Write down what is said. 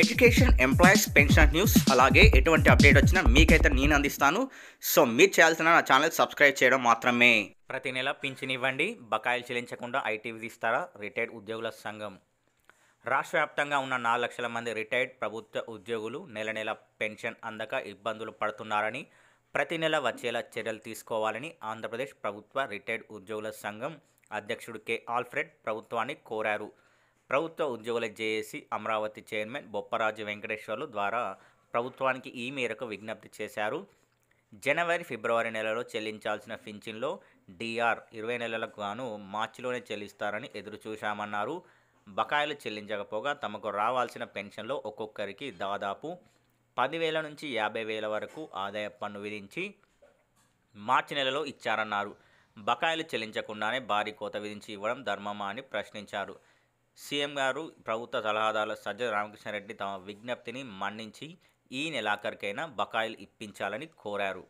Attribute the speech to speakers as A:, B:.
A: education employees pension news అలాగే ఎటువంటి update వచ్చినా మీకైతే నేను అందిస్తాను సో మీరు చేయాల్సిన నా ఛానల్ సబ్స్క్రైబ్ చేయడం మాత్రమే
B: ప్రతి నెల పింఛన్ ఇవ్వండి బకాయిలు చెల్లించకుండా ఐటీవీ తీస్తారా రిటైర్డ్ ఉద్యోగుల సంఘం రాష్ట్ర వ్యాప్తంగా ఉన్న నాలుగు లక్షల మంది రిటైర్డ్ ప్రభుత్వ ఉద్యోగులు నెల నెల పెన్షన్ అందక ఇబ్బందులు పడుతున్నారని ప్రతి నెల వచ్చేలా చర్యలు తీసుకోవాలని ఆంధ్రప్రదేశ్ ప్రభుత్వ రిటైర్డ్ ఉద్యోగుల సంఘం అధ్యక్షుడు కె ఆల్ఫ్రెడ్ ప్రభుత్వాన్ని కోరారు ప్రభుత్వ ఉద్యోగుల జేఏసీ అమరావతి చైర్మన్ బొప్పరాజు వెంకటేశ్వర్లు ద్వారా ప్రభుత్వానికి ఈ మేరకు విజ్ఞప్తి చేశారు జనవరి ఫిబ్రవరి నెలలో చెల్లించాల్సిన ఫించిన్లో డిఆర్ ఇరవై నెలలకు గాను మార్చిలోనే చెల్లిస్తారని ఎదురు చూశామన్నారు బకాయిలు చెల్లించకపోగా తమకు రావాల్సిన పెన్షన్లో ఒక్కొక్కరికి దాదాపు పదివేల నుంచి యాభై వేల వరకు ఆదాయ పన్ను విధించి మార్చి నెలలో ఇచ్చారన్నారు బకాయిలు చెల్లించకుండానే భారీ కోత విధించి ఇవ్వడం ధర్మమా అని ప్రశ్నించారు సీఎం గారు ప్రభుత్వ సలహాదారు సజ్జ రామకృష్ణారెడ్డి తమ విజ్ఞప్తిని మన్నించి ఈ నెలాఖరికైనా బకాయిలు ఇప్పించాలని కోరారు